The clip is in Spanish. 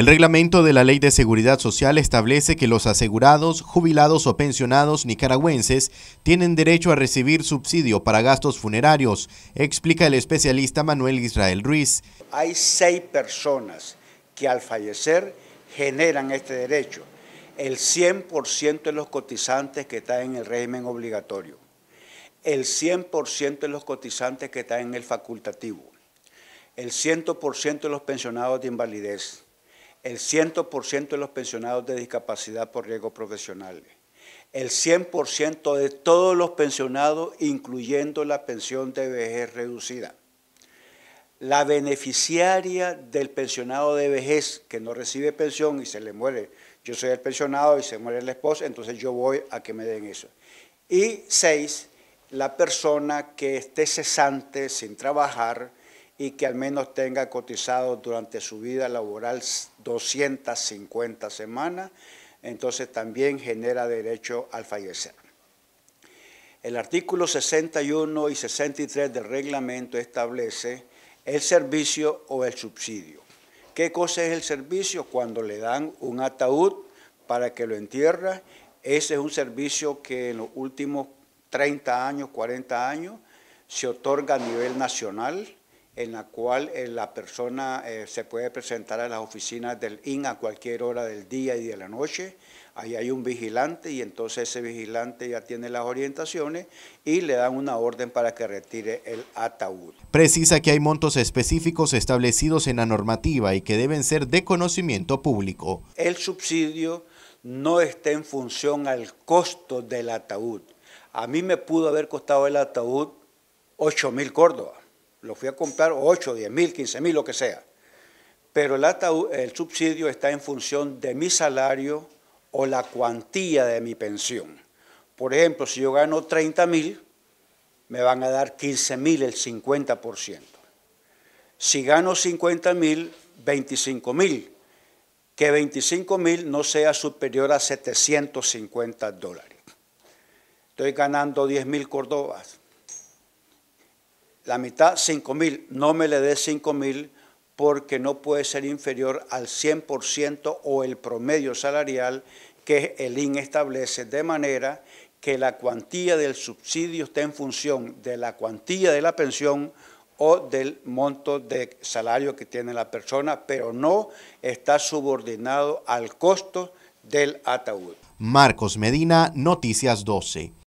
El reglamento de la Ley de Seguridad Social establece que los asegurados, jubilados o pensionados nicaragüenses tienen derecho a recibir subsidio para gastos funerarios, explica el especialista Manuel Israel Ruiz. Hay seis personas que al fallecer generan este derecho, el 100% de los cotizantes que están en el régimen obligatorio, el 100% de los cotizantes que están en el facultativo, el 100% de los pensionados de invalidez, el 100% de los pensionados de discapacidad por riesgo profesional, el 100% de todos los pensionados, incluyendo la pensión de vejez reducida. La beneficiaria del pensionado de vejez que no recibe pensión y se le muere, yo soy el pensionado y se muere la esposa, entonces yo voy a que me den eso. Y seis, la persona que esté cesante, sin trabajar, y que al menos tenga cotizado durante su vida laboral 250 semanas, entonces también genera derecho al fallecer. El artículo 61 y 63 del reglamento establece el servicio o el subsidio. ¿Qué cosa es el servicio? Cuando le dan un ataúd para que lo entierra, ese es un servicio que en los últimos 30 años, 40 años, se otorga a nivel nacional en la cual eh, la persona eh, se puede presentar a las oficinas del IN a cualquier hora del día y de la noche. Ahí hay un vigilante y entonces ese vigilante ya tiene las orientaciones y le dan una orden para que retire el ataúd. Precisa que hay montos específicos establecidos en la normativa y que deben ser de conocimiento público. El subsidio no está en función al costo del ataúd. A mí me pudo haber costado el ataúd 8 mil córdobas lo fui a comprar 8, 10 mil, 15 mil, lo que sea. Pero el, subsidio está en función de mi salario o la cuantía de mi pensión. Por ejemplo, si yo gano 30 mil, me van a dar 15 mil el 50%. Si gano 50 mil, 25 mil. Que 25 mil no sea superior a 750 dólares. Estoy ganando 10 mil cordobas la mitad mil. no me le dé mil porque no puede ser inferior al 100% o el promedio salarial que el IN e establece, de manera que la cuantía del subsidio esté en función de la cuantía de la pensión o del monto de salario que tiene la persona, pero no está subordinado al costo del ataúd. Marcos Medina, Noticias 12.